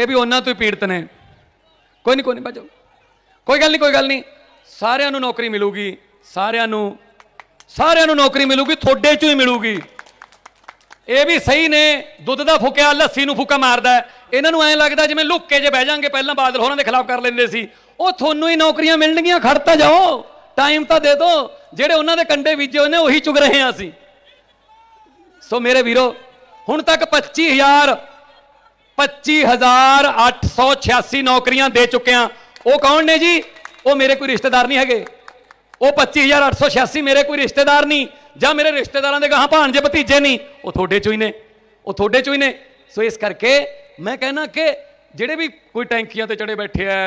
ਇਹ ਵੀ ਉਹਨਾਂ ਤੋਂ ਹੀ ਪੀੜਤ ਨੇ ਕੋਈ ਨਹੀਂ ਕੋਈ ਨਹੀਂ ਬਾਜੋ ਕੋਈ ਗੱਲ ਨਹੀਂ ਕੋਈ ਗੱਲ ਨਹੀਂ ਸਾਰਿਆਂ ਨੂੰ ਨੌਕਰੀ ਮਿਲੂਗੀ ਸਾਰਿਆਂ ਨੂੰ ਸਾਰਿਆਂ ਨੂੰ ਨੌਕਰੀ ਮਿਲੂਗੀ ਤੁਹਾਡੇ ਚੋਂ ਹੀ ਮਿਲੂਗੀ ਇਹ ਵੀ ਸਹੀ ਨੇ ਦੁੱਧ ਦਾ ਫੁਕਿਆ ਲੱਸੀ ਨੂੰ ਫੁਕਾ ਮਾਰਦਾ ਇਹਨਾਂ ਨੂੰ ਐਂ ਲੱਗਦਾ ਜਿਵੇਂ ਲੁੱਕ ਕੇ ਜੇ ਬਹਿ ਜਾਾਂਗੇ ਪਹਿਲਾਂ ਬਾਦਲ ਹੋਰਾਂ ਦੇ ਖਿਲਾਫ ਕਰ ਲੈਂਦੇ ਸੀ ਉਹ ਤੁਹਾਨੂੰ ਹੀ ਨੌਕਰੀਆਂ ਮਿਲਣਗੀਆਂ ਖੜਤਾ ਜਾਓ ਟਾਈਮ ਤਾਂ ਦੇ ਦਿਓ ਜਿਹੜੇ ਉਹਨਾਂ ਦੇ ਕੰਡੇ ਬੀਜੇ ਉਹਨੇ ਨੇ ਉਹੀ ਚੁਗ ਰਹੇ ਆ ਸੀ ਸੋ ਮੇਰੇ ਵੀਰੋ ਹੁਣ ਤੱਕ 25000 25886 ਨੌਕਰੀਆਂ ਦੇ ਚੁੱਕਿਆ ਉਹ ਕੌਣ ਨੇ ਜੀ ਉਹ ਮੇਰੇ ਕੋਈ ਰਿਸ਼ਤੇਦਾਰ ਨਹੀਂ ਹੈਗੇ ਉਹ 25886 ਮੇਰੇ ਕੋਈ ਰਿਸ਼ਤੇਦਾਰ ਨਹੀਂ ਜਾਂ ਮੇਰੇ ਰਿਸ਼ਤੇਦਾਰਾਂ ਦੇ ਗਾਹਾਂ ਭਾਣਜੇ ਭਤੀਜੇ ਨਹੀਂ ਉਹ ਤੁਹਾਡੇ ਚੋਂ ਹੀ ਨੇ ਉਹ ਤੁਹਾਡੇ ਚੋਂ ਹੀ ਨੇ ਸੋ ਇਸ ਕਰਕੇ ਮੈਂ ਕਹਿਣਾ ਕਿ ਜਿਹੜੇ ਵੀ ਕੋਈ ਟੈਂਕੀਆਂ ਤੇ ਚੜੇ ਬੈਠੇ ਆ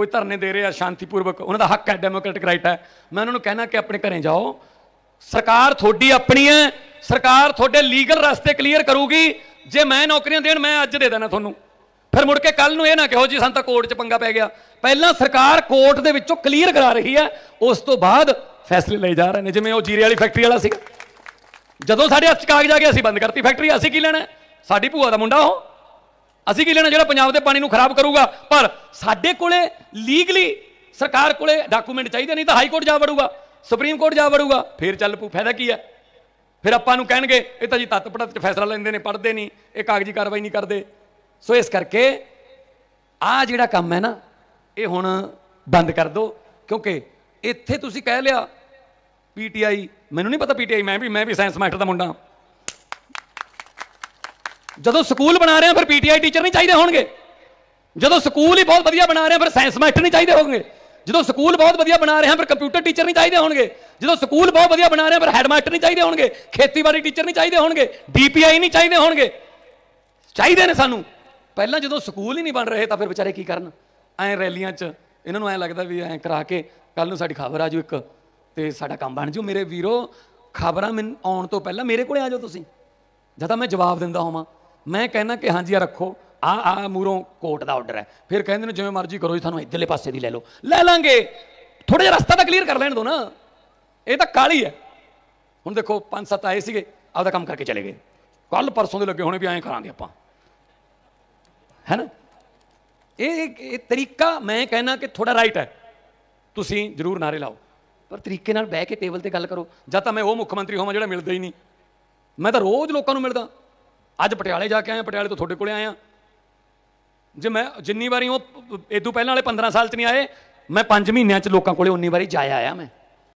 ਕੋਈ ਧਰਨੇ ਦੇ ਰਹੇ ਆ ਸ਼ਾਂਤੀਪੂਰਵਕ ਉਹਨਾਂ ਦਾ ਹੱਕ ਹੈ ਡੈਮੋਕ੍ਰੈਟਿਕ ਰਾਈਟ ਹੈ ਮੈਂ ਉਹਨਾਂ ਨੂੰ ਕਹਿਣਾ ਕਿ ਆਪਣੇ ਘਰੇ ਜਾਓ ਸਰਕਾਰ ਤੁਹਾਡੀ ਆਪਣੀ ਹੈ ਸਰਕਾਰ ਤੁਹਾਡੇ ਲੀਗਲ ਰਸਤੇ ਕਲੀਅਰ ਕਰੂਗੀ ਜੇ ਮੈਂ ਨੌਕਰੀਆਂ ਦੇਣ ਮੈਂ ਅੱਜ ਦੇ ਦੇਣਾ ਤੁਹਾਨੂੰ ਫਿਰ ਮੁੜ ਕੇ ਕੱਲ ਨੂੰ ਇਹ ਨਾ ਕਹੋ ਜੀ ਸਾਨੂੰ ਤਾਂ ਕੋਰਟ 'ਚ ਪੰਗਾ ਪੈ ਗਿਆ ਪਹਿਲਾਂ ਸਰਕਾਰ ਕੋਰਟ ਦੇ ਵਿੱਚੋਂ ਕਲੀਅਰ ਕਰਾ ਰਹੀ ਹੈ ਉਸ ਤੋਂ ਬਾਅਦ ਫੈਸਲੇ ਲਏ ਜਾ ਰਹੇ ਨੇ ਜਿਵੇਂ ਉਹ ਜੀਰੇ ਵਾਲੀ ਫੈਕਟਰੀ ਵਾਲਾ ਸੀਗਾ ਜਦੋਂ ਸਾਡੇ ਹੱਥ 'ਚ ਕਾਗਜ਼ ਆ ਗਿਆ ਅਸੀਂ ਬੰਦ ਕਰਤੀ ਫੈਕਟਰੀ ਅਸੀਂ ਕੀ ਲੈਣਾ ਸਾਡੀ ਭੂਆ ਦਾ ਮੁੰਡਾ ਉਹ ਅਸੀਂ ਕੀ ਲੈਣਾ ਜਿਹੜਾ ਪੰਜਾਬ ਦੇ ਪਾਣੀ ਨੂੰ ਖਰਾਬ ਕਰੂਗਾ ਪਰ ਸਾਡੇ ਕੋਲੇ ਲੀਗਲੀ ਸਰਕਾਰ ਕੋਲੇ ਡਾਕੂਮੈਂਟ ਚਾਹੀਦੇ ਨਹੀਂ ਤਾਂ ਹਾਈ ਕੋਰਟ ਜਾ ਵੜੂਗਾ ਸੁਪਰੀਮ ਕੋਰਟ ਜਾ ਵੜੂਗਾ ਫੇਰ ਚੱਲ ਪੂ ਫਾਇਦਾ ਕੀ ਹੈ ਫਿਰ ਆਪਾਂ ਨੂੰ ਕਹਿਣਗੇ ਇਹ ਤਾਂ ਜੀ ਤਤ ਪੜਤ ਚ ਫੈਸਲਾ ਲੈਂਦੇ ਨੇ ਪੜਦੇ ਨਹੀਂ ਇਹ ਕਾਗਜ਼ੀ ਕਾਰਵਾਈ ਨਹੀਂ ਕਰਦੇ ਸੋ ਇਸ ਕਰਕੇ ਆ ਜਿਹੜਾ ਕੰਮ ਹੈ ਨਾ ਇਹ ਹੁਣ ਬੰਦ ਕਰ ਦਿਓ ਕਿਉਂਕਿ ਇੱਥੇ ਤੁਸੀਂ ਕਹਿ ਲਿਆ ਪੀਟੀਆਈ ਮੈਨੂੰ ਨਹੀਂ ਪਤਾ ਪੀਟੀਆਈ ਮੈਂ ਵੀ ਮੈਂ ਵੀ ਸਾਇੰਸ ਮਾਸਟਰ ਦਾ ਮੁੰਡਾ ਜਦੋਂ ਸਕੂਲ ਬਣਾ ਰਹੇ ਆ ਫਿਰ ਪੀਟੀਆਈ ਟੀਚਰ ਨਹੀਂ ਚਾਹੀਦੇ ਹੋਣਗੇ ਜਦੋਂ ਸਕੂਲ ਹੀ ਬਹੁਤ ਵਧੀਆ ਬਣਾ ਰਹੇ ਆ ਫਿਰ ਸਾਇੰਸ ਮਾਸਟਰ ਨਹੀਂ ਚਾਹੀਦੇ ਹੋਣਗੇ ਜਦੋਂ ਸਕੂਲ ਬਹੁਤ ਵਧੀਆ ਬਣਾ ਰਹੇ ਹਾਂ ਪਰ ਕੰਪਿਊਟਰ ਟੀਚਰ ਨਹੀਂ ਚਾਹੀਦੇ ਹੋਣਗੇ ਜਦੋਂ ਸਕੂਲ ਬਹੁਤ ਵਧੀਆ ਬਣਾ ਰਹੇ ਹਾਂ ਪਰ ਹੈਡਮਾਸਟਰ ਨਹੀਂ ਚਾਹੀਦੇ ਹੋਣਗੇ ਖੇਤੀਬਾੜੀ ਟੀਚਰ ਨਹੀਂ ਚਾਹੀਦੇ ਹੋਣਗੇ ਡੀਪੀਆਈ ਨਹੀਂ ਚਾਹੀਦੇ ਹੋਣਗੇ ਚਾਹੀਦੇ ਨੇ ਸਾਨੂੰ ਪਹਿਲਾਂ ਜਦੋਂ ਸਕੂਲ ਹੀ ਨਹੀਂ ਬਣ ਰਹੇ ਤਾਂ ਫਿਰ ਵਿਚਾਰੇ ਕੀ ਕਰਨ ਐ ਰੈਲੀਆਂ 'ਚ ਇਹਨਾਂ ਨੂੰ ਐ ਲੱਗਦਾ ਵੀ ਐ ਕਰਾ ਕੇ ਕੱਲ ਨੂੰ ਸਾਡੀ ਖਬਰ ਆ ਜੂ ਇੱਕ ਤੇ ਸਾਡਾ ਕੰਮ ਬਣ ਜੂ ਮੇਰੇ ਵੀਰੋ ਖਬਰਾਂ ਮੈਨੂੰ ਆਉਣ ਤੋਂ ਪਹਿਲਾਂ ਮੇਰੇ ਕੋਲੇ ਆ ਜਾਓ ਤੁਸੀਂ ਜਦੋਂ ਮੈਂ ਜਵਾਬ ਦਿੰਦਾ ਹੋਵਾਂ ਮੈਂ ਕਹਿਣਾ ਕਿ ਹਾਂਜੀ ਆ ਰੱਖੋ ਆ ਆ ਮੂਰੋਂ ਕੋਰਟ ਦਾ ਆਰਡਰ ਹੈ ਫਿਰ ਕਹਿੰਦੇ ਨੇ ਜਿਵੇਂ ਮਰਜ਼ੀ ਕਰੋ ਜੀ ਤੁਹਾਨੂੰ ਇੱਧਰਲੇ ਪਾਸੇ ਦੀ ਲੈ ਲਓ ਲੈ ਲਾਂਗੇ ਥੋੜਾ ਜਿਹਾ ਰਸਤਾ ਤਾਂ ਕਲੀਅਰ ਕਰ ਲੈਣ ਦੋ ਨਾ ਇਹ ਤਾਂ ਕਾਲੀ ਹੈ ਹੁਣ ਦੇਖੋ ਪੰਜ ਸੱਤ ਆਏ ਸੀਗੇ ਆਪਦਾ ਕੰਮ ਕਰਕੇ ਚਲੇ ਗਏ ਕੱਲ ਪਰਸੋਂ ਦੇ ਲੱਗੇ ਹੋਣੇ ਵੀ ਐਂ ਕਰਾਂਗੇ ਆਪਾਂ ਹੈਨਾ ਇਹ ਇਹ ਤਰੀਕਾ ਮੈਂ ਕਹਿਣਾ ਕਿ ਥੋੜਾ ਰਾਈਟ ਹੈ ਤੁਸੀਂ ਜ਼ਰੂਰ ਨਾਰੇ ਲਾਓ ਪਰ ਤਰੀਕੇ ਨਾਲ ਬਹਿ ਕੇ ਟੇਬਲ ਤੇ ਗੱਲ ਕਰੋ ਜਦ ਤਾਂ ਮੈਂ ਉਹ ਮੁੱਖ ਮੰਤਰੀ ਹੋਵਾਂ ਜਿਹੜਾ ਮਿਲਦਾ ਹੀ ਨਹੀਂ ਮੈਂ ਤਾਂ ਰੋਜ਼ ਲੋਕਾਂ ਨੂੰ ਮਿਲਦਾ ਅੱਜ ਪਟਿਆਲੇ ਜਾ ਕੇ ਆਇਆ ਪਟਿਆਲੇ ਤੋਂ ਤੁਹਾਡੇ ਕੋਲੇ ਆਇਆ ਜੇ ਮੈਂ ਜਿੰਨੀ ਵਾਰੀ ਉਹ ਇਦੋਂ ਪਹਿਲਾਂ ਵਾਲੇ 15 ਸਾਲ ਚ ਨਹੀਂ ਆਏ ਮੈਂ 5 ਮਹੀਨਿਆਂ ਚ ਲੋਕਾਂ ਕੋਲੇ ਉਨੀ ਵਾਰੀ ਜਾਇਆ ਆਇਆ ਮੈਂ